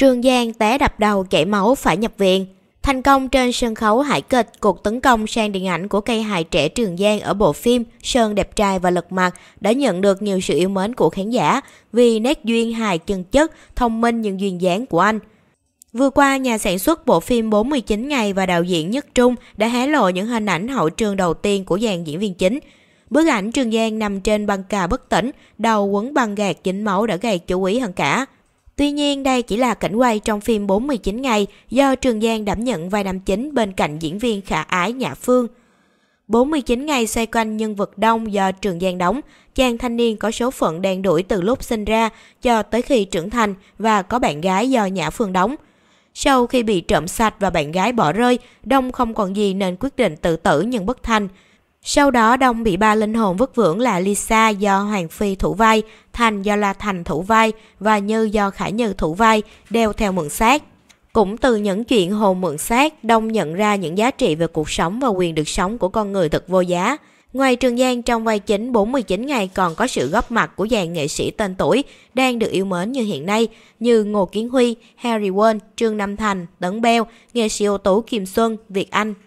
Trương Giang té đập đầu chảy máu phải nhập viện. Thành công trên sân khấu hải kịch, cuộc tấn công sang điện ảnh của cây hài trẻ Trường Giang ở bộ phim Sơn đẹp trai và lật mặt đã nhận được nhiều sự yêu mến của khán giả vì nét duyên hài chân chất, thông minh nhưng duyên dáng của anh. Vừa qua, nhà sản xuất bộ phim 49 ngày và đạo diễn Nhất Trung đã hé lộ những hình ảnh hậu trường đầu tiên của dàn diễn viên chính. Bức ảnh Trường Giang nằm trên băng cà bất tỉnh, đầu quấn băng gạt dính máu đã gây chú ý hơn cả. Tuy nhiên đây chỉ là cảnh quay trong phim 49 ngày do Trường Giang đảm nhận vai nam chính bên cạnh diễn viên khả ái Nhã Phương. 49 ngày xoay quanh nhân vật đông do Trường Giang đóng, chàng thanh niên có số phận đen đuổi từ lúc sinh ra cho tới khi trưởng thành và có bạn gái do Nhã Phương đóng. Sau khi bị trộm sạch và bạn gái bỏ rơi, Đông không còn gì nên quyết định tự tử nhưng bất thành. Sau đó Đông bị ba linh hồn vứt vưởng là Lisa do Hoàng Phi thủ vai, Thành do La Thành thủ vai và Như do Khải Như thủ vai, đeo theo mượn xác. Cũng từ những chuyện hồn mượn xác, Đông nhận ra những giá trị về cuộc sống và quyền được sống của con người thật vô giá. Ngoài Trường Giang trong vai chính 49 ngày còn có sự góp mặt của dàn nghệ sĩ tên tuổi đang được yêu mến như hiện nay như Ngô Kiến Huy, Harry Won, Trương Nam Thành, Tấn Beo, nghệ sĩ ưu tú Kim Xuân, Việt Anh,